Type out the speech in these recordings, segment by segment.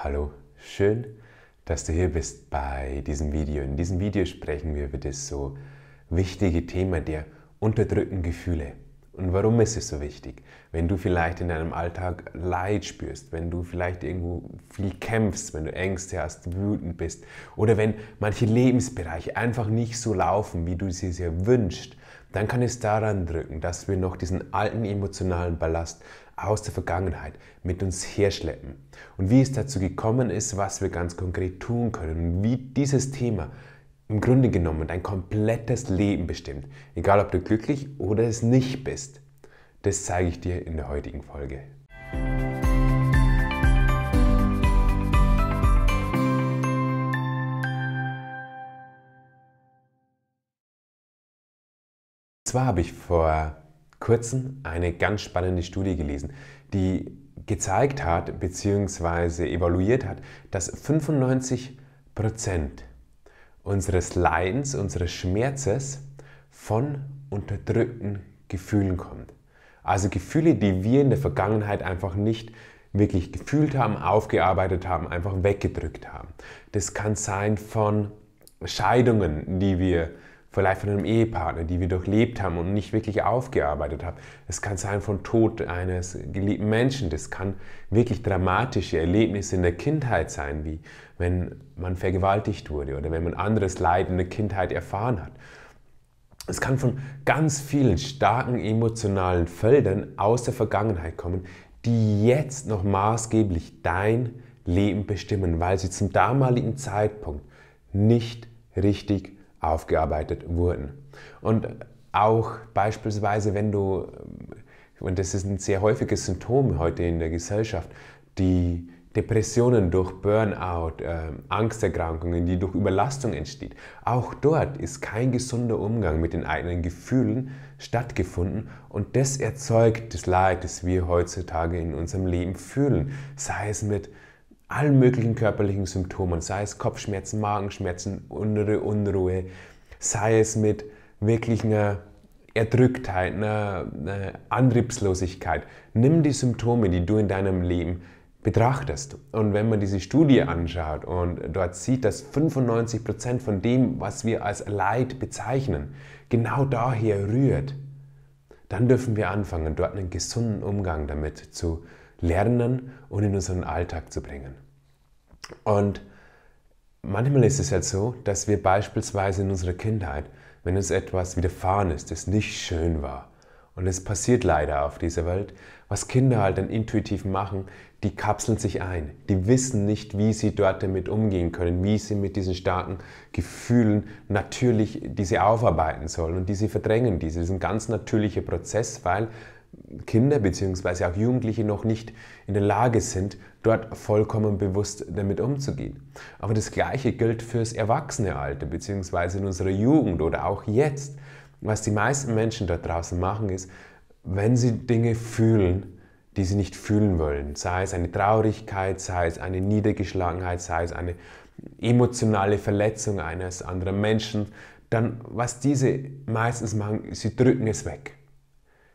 Hallo, schön, dass du hier bist bei diesem Video. In diesem Video sprechen wir über das so wichtige Thema der unterdrückten Gefühle. Und warum ist es so wichtig? Wenn du vielleicht in deinem Alltag Leid spürst, wenn du vielleicht irgendwo viel kämpfst, wenn du Ängste hast, wütend bist oder wenn manche Lebensbereiche einfach nicht so laufen, wie du sie dir wünschst, dann kann es daran drücken, dass wir noch diesen alten emotionalen Ballast aus der Vergangenheit mit uns herschleppen. Und wie es dazu gekommen ist, was wir ganz konkret tun können wie dieses Thema im Grunde genommen dein komplettes Leben bestimmt, egal ob du glücklich oder es nicht bist. Das zeige ich dir in der heutigen Folge. zwar habe ich vor kurzem eine ganz spannende Studie gelesen, die gezeigt hat bzw. evaluiert hat, dass 95 Prozent unseres Leidens, unseres Schmerzes von unterdrückten Gefühlen kommt. Also Gefühle, die wir in der Vergangenheit einfach nicht wirklich gefühlt haben, aufgearbeitet haben, einfach weggedrückt haben. Das kann sein von Scheidungen, die wir vielleicht von einem Ehepartner, die wir durchlebt haben und nicht wirklich aufgearbeitet haben. Es kann sein von Tod eines geliebten Menschen, das kann wirklich dramatische Erlebnisse in der Kindheit sein, wie wenn man vergewaltigt wurde oder wenn man anderes Leid in der Kindheit erfahren hat. Es kann von ganz vielen starken emotionalen Feldern aus der Vergangenheit kommen, die jetzt noch maßgeblich dein Leben bestimmen, weil sie zum damaligen Zeitpunkt nicht richtig aufgearbeitet wurden. Und auch beispielsweise, wenn du, und das ist ein sehr häufiges Symptom heute in der Gesellschaft, die Depressionen durch Burnout, äh, Angsterkrankungen, die durch Überlastung entsteht. Auch dort ist kein gesunder Umgang mit den eigenen Gefühlen stattgefunden und das erzeugt das Leid, das wir heutzutage in unserem Leben fühlen. Sei es mit allen möglichen körperlichen Symptomen, sei es Kopfschmerzen, Magenschmerzen, innere Unruhe, sei es mit wirklich einer Erdrücktheit, einer, einer Antriebslosigkeit. Nimm die Symptome, die du in deinem Leben betrachtest. Und wenn man diese Studie anschaut und dort sieht, dass 95% Prozent von dem, was wir als Leid bezeichnen, genau daher rührt, dann dürfen wir anfangen, dort einen gesunden Umgang damit zu lernen und in unseren Alltag zu bringen. Und manchmal ist es halt so, dass wir beispielsweise in unserer Kindheit, wenn uns etwas widerfahren ist, das nicht schön war, und es passiert leider auf dieser Welt, was Kinder halt dann intuitiv machen, die kapseln sich ein. Die wissen nicht, wie sie dort damit umgehen können, wie sie mit diesen starken Gefühlen natürlich diese aufarbeiten sollen und die sie verdrängen Das ist ein ganz natürlicher Prozess, weil Kinder bzw. auch Jugendliche noch nicht in der Lage sind, dort vollkommen bewusst damit umzugehen. Aber das Gleiche gilt fürs Erwachsenealter bzw. in unserer Jugend oder auch jetzt. Was die meisten Menschen dort draußen machen, ist, wenn sie Dinge fühlen, die sie nicht fühlen wollen, sei es eine Traurigkeit, sei es eine Niedergeschlagenheit, sei es eine emotionale Verletzung eines anderen Menschen, dann was diese meistens machen, sie drücken es weg.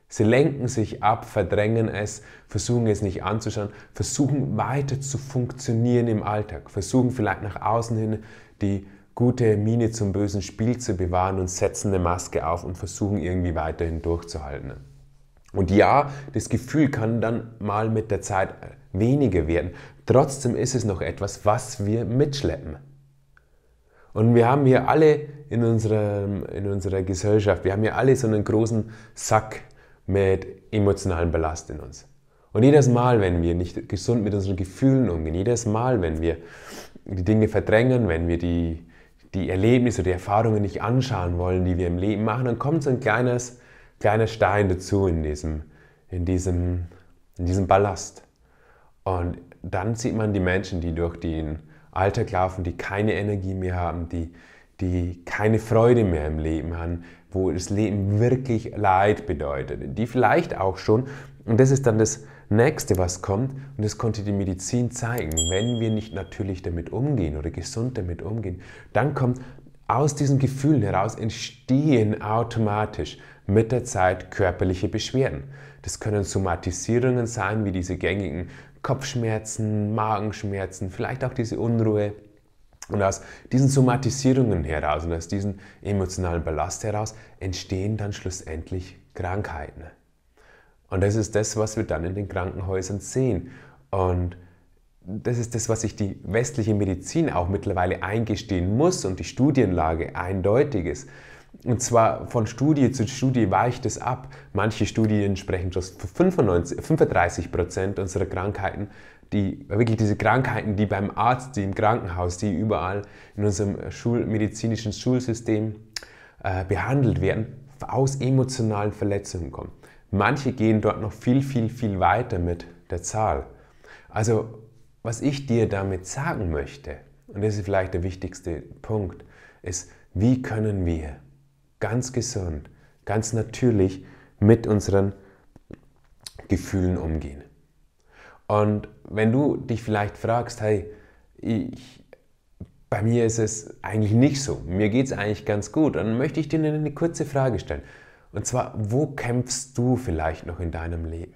Sie lenken sich ab, verdrängen es, versuchen es nicht anzuschauen, versuchen weiter zu funktionieren im Alltag, versuchen vielleicht nach außen hin die gute Miene zum bösen Spiel zu bewahren und setzen eine Maske auf und versuchen irgendwie weiterhin durchzuhalten. Und ja, das Gefühl kann dann mal mit der Zeit weniger werden. Trotzdem ist es noch etwas, was wir mitschleppen. Und wir haben hier alle in unserer, in unserer Gesellschaft, wir haben hier alle so einen großen Sack mit emotionalen Ballast in uns. Und jedes Mal, wenn wir nicht gesund mit unseren Gefühlen umgehen, jedes Mal, wenn wir die Dinge verdrängen, wenn wir die, die Erlebnisse, die Erfahrungen nicht anschauen wollen, die wir im Leben machen, dann kommt so ein kleines, kleiner Stein dazu in diesem, in, diesem, in diesem Ballast. Und dann sieht man die Menschen, die durch den Alltag laufen, die keine Energie mehr haben, die, die keine Freude mehr im Leben haben, wo das Leben wirklich Leid bedeutet, die vielleicht auch schon, und das ist dann das Nächste, was kommt, und das konnte die Medizin zeigen, wenn wir nicht natürlich damit umgehen oder gesund damit umgehen, dann kommt aus diesen Gefühlen heraus entstehen automatisch mit der Zeit körperliche Beschwerden. Das können Somatisierungen sein, wie diese gängigen Kopfschmerzen, Magenschmerzen, vielleicht auch diese Unruhe, und aus diesen Somatisierungen heraus und also aus diesem emotionalen Ballast heraus entstehen dann schlussendlich Krankheiten. Und das ist das, was wir dann in den Krankenhäusern sehen. Und das ist das, was sich die westliche Medizin auch mittlerweile eingestehen muss und die Studienlage eindeutig ist. Und zwar von Studie zu Studie weicht es ab. Manche Studien sprechen schon von 35 Prozent unserer Krankheiten, die wirklich diese Krankheiten, die beim Arzt, die im Krankenhaus, die überall in unserem schulmedizinischen Schulsystem äh, behandelt werden, aus emotionalen Verletzungen kommen. Manche gehen dort noch viel, viel, viel weiter mit der Zahl. Also, was ich dir damit sagen möchte, und das ist vielleicht der wichtigste Punkt, ist, wie können wir ganz gesund, ganz natürlich mit unseren Gefühlen umgehen. Und wenn du dich vielleicht fragst, hey, ich, bei mir ist es eigentlich nicht so, mir geht es eigentlich ganz gut, dann möchte ich dir eine kurze Frage stellen. Und zwar, wo kämpfst du vielleicht noch in deinem Leben?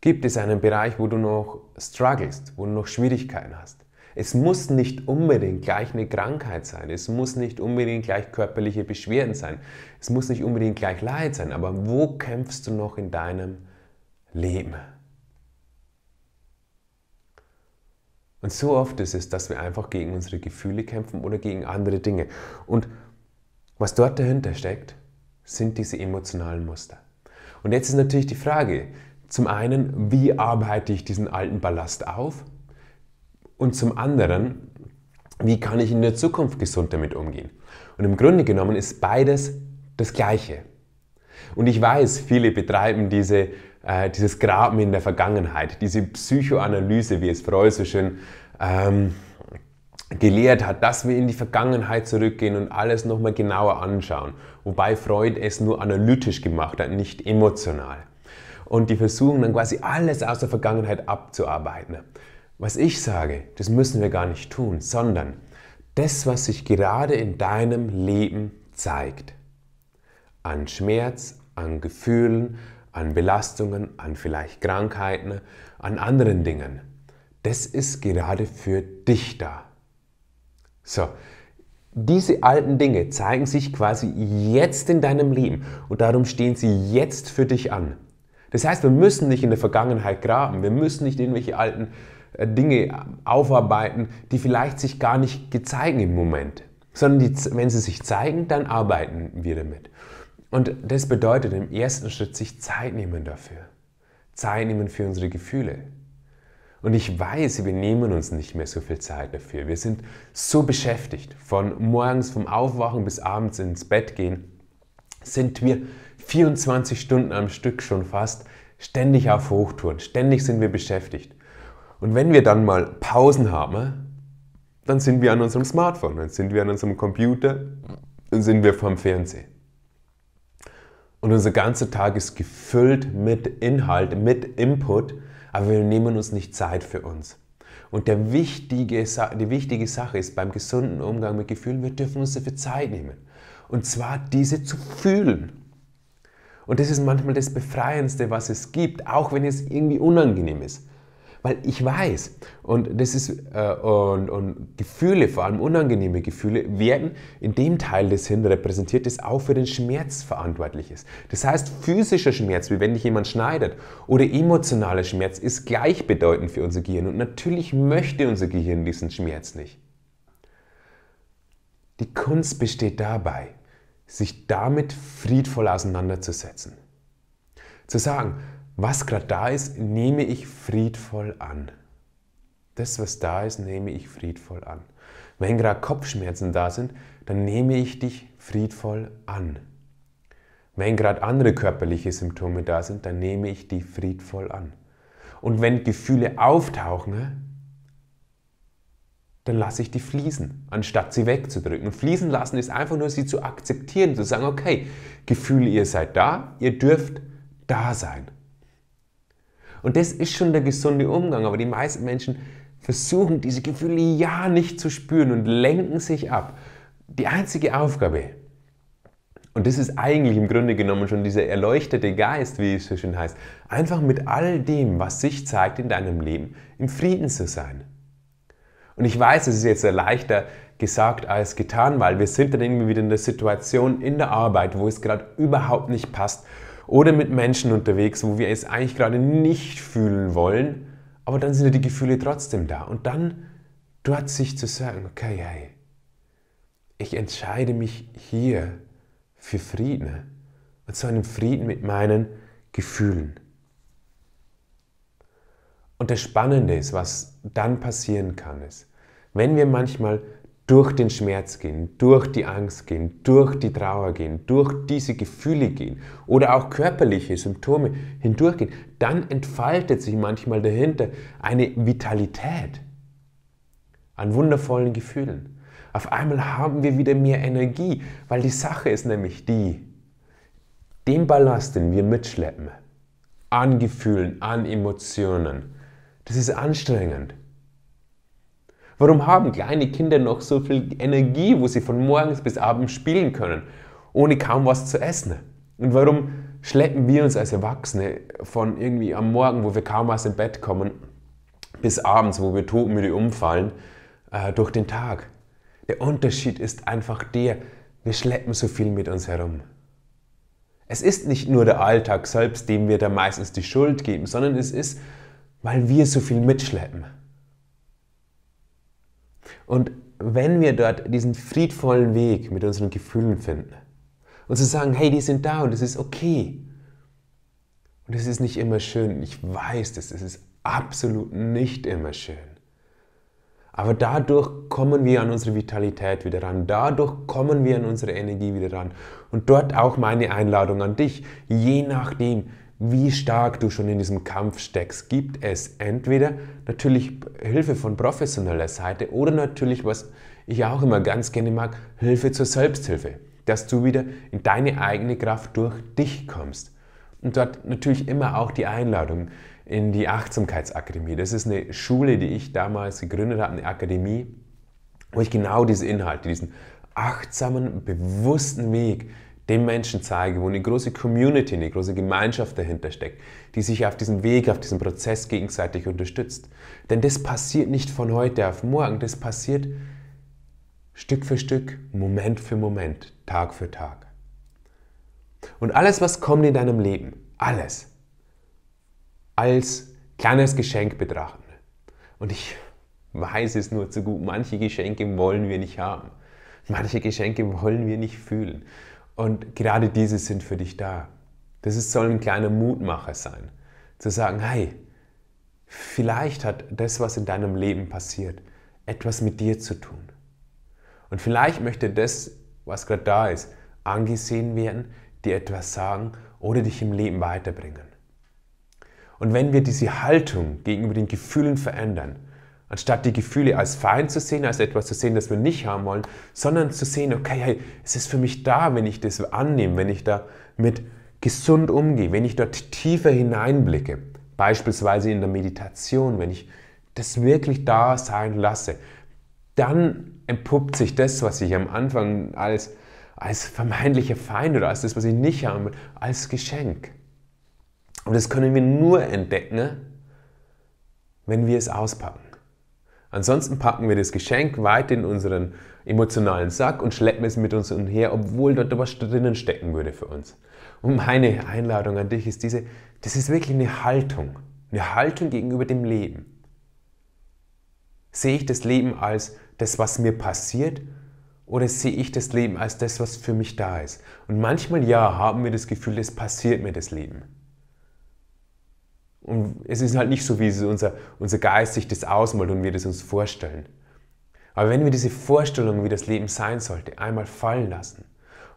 Gibt es einen Bereich, wo du noch strugglest, wo du noch Schwierigkeiten hast? Es muss nicht unbedingt gleich eine Krankheit sein, es muss nicht unbedingt gleich körperliche Beschwerden sein, es muss nicht unbedingt gleich Leid sein, aber wo kämpfst du noch in deinem Leben? Und so oft ist es, dass wir einfach gegen unsere Gefühle kämpfen oder gegen andere Dinge. Und was dort dahinter steckt, sind diese emotionalen Muster. Und jetzt ist natürlich die Frage, zum einen, wie arbeite ich diesen alten Ballast auf? und zum anderen, wie kann ich in der Zukunft gesund damit umgehen? Und im Grunde genommen ist beides das Gleiche. Und ich weiß, viele betreiben diese, äh, dieses Graben in der Vergangenheit, diese Psychoanalyse, wie es Freud so schön ähm, gelehrt hat, dass wir in die Vergangenheit zurückgehen und alles nochmal genauer anschauen. Wobei Freud es nur analytisch gemacht hat, nicht emotional. Und die versuchen dann quasi alles aus der Vergangenheit abzuarbeiten was ich sage, das müssen wir gar nicht tun, sondern das, was sich gerade in deinem Leben zeigt. An Schmerz, an Gefühlen, an Belastungen, an vielleicht Krankheiten, an anderen Dingen. Das ist gerade für dich da. So, diese alten Dinge zeigen sich quasi jetzt in deinem Leben und darum stehen sie jetzt für dich an. Das heißt, wir müssen nicht in der Vergangenheit graben, wir müssen nicht irgendwelche alten äh, Dinge aufarbeiten, die vielleicht sich gar nicht gezeigen im Moment, sondern die, wenn sie sich zeigen, dann arbeiten wir damit. Und das bedeutet im ersten Schritt sich Zeit nehmen dafür. Zeit nehmen für unsere Gefühle. Und ich weiß, wir nehmen uns nicht mehr so viel Zeit dafür. Wir sind so beschäftigt, von morgens vom Aufwachen bis abends ins Bett gehen, sind wir 24 Stunden am Stück schon fast ständig auf Hochtouren, ständig sind wir beschäftigt. Und wenn wir dann mal Pausen haben, dann sind wir an unserem Smartphone, dann sind wir an unserem Computer, dann sind wir vorm Fernsehen. Und unser ganzer Tag ist gefüllt mit Inhalt, mit Input, aber wir nehmen uns nicht Zeit für uns. Und der wichtige, die wichtige Sache ist beim gesunden Umgang mit Gefühlen, wir dürfen uns dafür Zeit nehmen. Und zwar diese zu fühlen. Und das ist manchmal das Befreiendste, was es gibt, auch wenn es irgendwie unangenehm ist weil ich weiß und das ist äh, und, und Gefühle, vor allem unangenehme Gefühle, werden in dem Teil des Hirns repräsentiert, das auch für den Schmerz verantwortlich ist. Das heißt, physischer Schmerz, wie wenn dich jemand schneidet, oder emotionaler Schmerz ist gleichbedeutend für unser Gehirn und natürlich möchte unser Gehirn diesen Schmerz nicht. Die Kunst besteht dabei, sich damit friedvoll auseinanderzusetzen. Zu sagen, was gerade da ist, nehme ich friedvoll an. Das, was da ist, nehme ich friedvoll an. Wenn gerade Kopfschmerzen da sind, dann nehme ich dich friedvoll an. Wenn gerade andere körperliche Symptome da sind, dann nehme ich die friedvoll an. Und wenn Gefühle auftauchen, ne, dann lasse ich die fließen, anstatt sie wegzudrücken. fließen lassen ist einfach nur, sie zu akzeptieren, zu sagen, okay, Gefühle, ihr seid da, ihr dürft da sein. Und das ist schon der gesunde Umgang. Aber die meisten Menschen versuchen diese Gefühle ja nicht zu spüren und lenken sich ab. Die einzige Aufgabe, und das ist eigentlich im Grunde genommen schon dieser erleuchtete Geist, wie es so schön heißt, einfach mit all dem, was sich zeigt in deinem Leben, im Frieden zu sein. Und ich weiß, es ist jetzt leichter gesagt als getan, weil wir sind dann irgendwie wieder in der Situation in der Arbeit, wo es gerade überhaupt nicht passt oder mit Menschen unterwegs, wo wir es eigentlich gerade nicht fühlen wollen, aber dann sind ja die Gefühle trotzdem da. Und dann dort sich zu sagen, okay, hey, ich entscheide mich hier für Frieden. Und zu einem Frieden mit meinen Gefühlen. Und das Spannende ist, was dann passieren kann, ist, wenn wir manchmal durch den Schmerz gehen, durch die Angst gehen, durch die Trauer gehen, durch diese Gefühle gehen oder auch körperliche Symptome hindurchgehen, dann entfaltet sich manchmal dahinter eine Vitalität an wundervollen Gefühlen. Auf einmal haben wir wieder mehr Energie, weil die Sache ist nämlich die, den Ballast, den wir mitschleppen, an Gefühlen, an Emotionen, das ist anstrengend. Warum haben kleine Kinder noch so viel Energie, wo sie von morgens bis abends spielen können, ohne kaum was zu essen? Und warum schleppen wir uns als Erwachsene von irgendwie am Morgen, wo wir kaum aus dem Bett kommen, bis abends, wo wir todmüde umfallen, äh, durch den Tag? Der Unterschied ist einfach der, wir schleppen so viel mit uns herum. Es ist nicht nur der Alltag selbst, dem wir da meistens die Schuld geben, sondern es ist, weil wir so viel mitschleppen. Und wenn wir dort diesen friedvollen Weg mit unseren Gefühlen finden und zu sagen, hey, die sind da und es ist okay. Und es ist nicht immer schön. Ich weiß das, es ist absolut nicht immer schön. Aber dadurch kommen wir an unsere Vitalität wieder ran. Dadurch kommen wir an unsere Energie wieder ran. Und dort auch meine Einladung an dich. Je nachdem, wie stark du schon in diesem Kampf steckst, gibt es entweder natürlich Hilfe von professioneller Seite oder natürlich, was ich auch immer ganz gerne mag, Hilfe zur Selbsthilfe, dass du wieder in deine eigene Kraft durch dich kommst. Und dort natürlich immer auch die Einladung in die Achtsamkeitsakademie. Das ist eine Schule, die ich damals gegründet habe, eine Akademie, wo ich genau diese Inhalte, diesen achtsamen, bewussten Weg den Menschen zeige, wo eine große Community, eine große Gemeinschaft dahinter steckt, die sich auf diesem Weg, auf diesem Prozess gegenseitig unterstützt. Denn das passiert nicht von heute auf morgen, das passiert Stück für Stück, Moment für Moment, Tag für Tag. Und alles, was kommt in deinem Leben, alles, als kleines Geschenk betrachten. Und ich weiß es nur zu gut, manche Geschenke wollen wir nicht haben. Manche Geschenke wollen wir nicht fühlen. Und gerade diese sind für dich da. Das ist, soll ein kleiner Mutmacher sein, zu sagen, hey, vielleicht hat das, was in deinem Leben passiert, etwas mit dir zu tun. Und vielleicht möchte das, was gerade da ist, angesehen werden, dir etwas sagen oder dich im Leben weiterbringen. Und wenn wir diese Haltung gegenüber den Gefühlen verändern, Anstatt die Gefühle als Feind zu sehen, als etwas zu sehen, das wir nicht haben wollen, sondern zu sehen, okay, hey, es ist für mich da, wenn ich das annehme, wenn ich da mit gesund umgehe, wenn ich dort tiefer hineinblicke. Beispielsweise in der Meditation, wenn ich das wirklich da sein lasse, dann entpuppt sich das, was ich am Anfang als, als vermeintlicher Feind oder als das, was ich nicht haben will, als Geschenk. Und das können wir nur entdecken, ne, wenn wir es auspacken. Ansonsten packen wir das Geschenk weit in unseren emotionalen Sack und schleppen es mit uns umher, obwohl dort was drinnen stecken würde für uns. Und meine Einladung an dich ist diese, das ist wirklich eine Haltung, eine Haltung gegenüber dem Leben. Sehe ich das Leben als das, was mir passiert oder sehe ich das Leben als das, was für mich da ist? Und manchmal ja, haben wir das Gefühl, es passiert mir das Leben. Und es ist halt nicht so, wie unser, unser Geist sich das ausmalt und wir das uns vorstellen. Aber wenn wir diese Vorstellung, wie das Leben sein sollte, einmal fallen lassen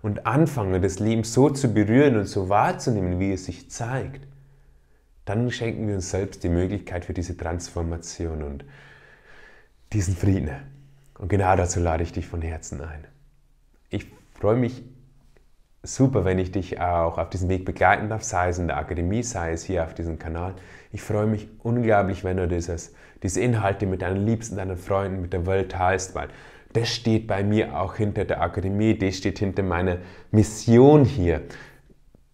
und anfangen, das Leben so zu berühren und so wahrzunehmen, wie es sich zeigt, dann schenken wir uns selbst die Möglichkeit für diese Transformation und diesen Frieden. Und genau dazu lade ich dich von Herzen ein. Ich freue mich Super, wenn ich dich auch auf diesem Weg begleiten darf, sei es in der Akademie, sei es hier auf diesem Kanal. Ich freue mich unglaublich, wenn du dieses, diese Inhalte mit deinen Liebsten, deinen Freunden, mit der Welt teilst, weil das steht bei mir auch hinter der Akademie, das steht hinter meiner Mission hier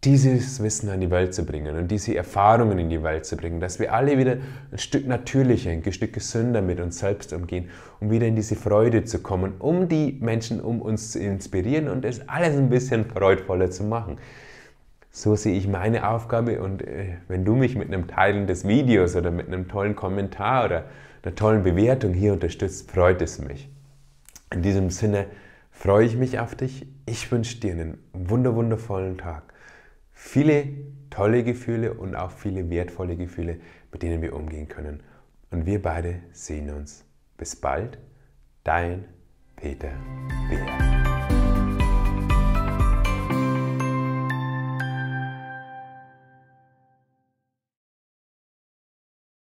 dieses Wissen an die Welt zu bringen und diese Erfahrungen in die Welt zu bringen, dass wir alle wieder ein Stück natürlicher, ein Stück gesünder mit uns selbst umgehen, um wieder in diese Freude zu kommen, um die Menschen um uns zu inspirieren und es alles ein bisschen freudvoller zu machen. So sehe ich meine Aufgabe und äh, wenn du mich mit einem Teilen des Videos oder mit einem tollen Kommentar oder einer tollen Bewertung hier unterstützt, freut es mich. In diesem Sinne freue ich mich auf dich. Ich wünsche dir einen wunderwundervollen Tag viele tolle Gefühle und auch viele wertvolle Gefühle, mit denen wir umgehen können. Und wir beide sehen uns. Bis bald, dein Peter Beer.